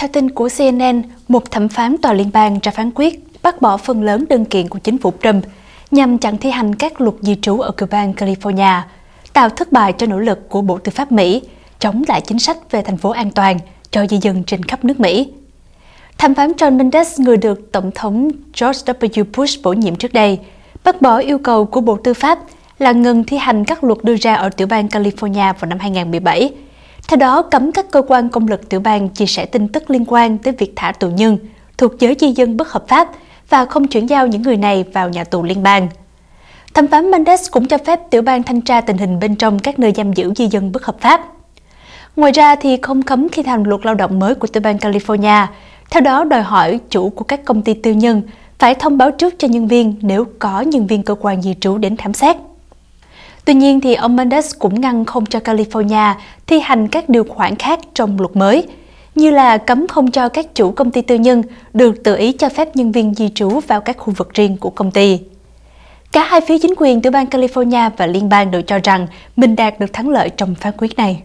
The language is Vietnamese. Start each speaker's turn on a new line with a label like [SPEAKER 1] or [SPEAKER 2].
[SPEAKER 1] Theo tin của CNN, một thẩm phán tòa liên bang ra phán quyết bác bỏ phần lớn đơn kiện của chính phủ Trump nhằm chặn thi hành các luật di trú ở tiểu bang California, tạo thất bại cho nỗ lực của Bộ Tư pháp Mỹ chống lại chính sách về thành phố an toàn cho di dân trên khắp nước Mỹ. Thẩm phán John Mendes, người được Tổng thống George W. Bush bổ nhiệm trước đây, bác bỏ yêu cầu của Bộ Tư pháp là ngừng thi hành các luật đưa ra ở tiểu bang California vào năm 2017 theo đó, cấm các cơ quan công lực tiểu bang chia sẻ tin tức liên quan tới việc thả tù nhân thuộc giới di dân bất hợp pháp và không chuyển giao những người này vào nhà tù liên bang. Thẩm phán Mendes cũng cho phép tiểu bang thanh tra tình hình bên trong các nơi giam giữ di dân bất hợp pháp. Ngoài ra thì không cấm khi thành luật lao động mới của tiểu bang California, theo đó đòi hỏi chủ của các công ty tư nhân phải thông báo trước cho nhân viên nếu có nhân viên cơ quan di trú đến khám xét. Tuy nhiên, thì ông Mendes cũng ngăn không cho California thi hành các điều khoản khác trong luật mới, như là cấm không cho các chủ công ty tư nhân được tự ý cho phép nhân viên di trú vào các khu vực riêng của công ty. Cả hai phía chính quyền tiểu bang California và liên bang đều cho rằng mình đạt được thắng lợi trong phán quyết này.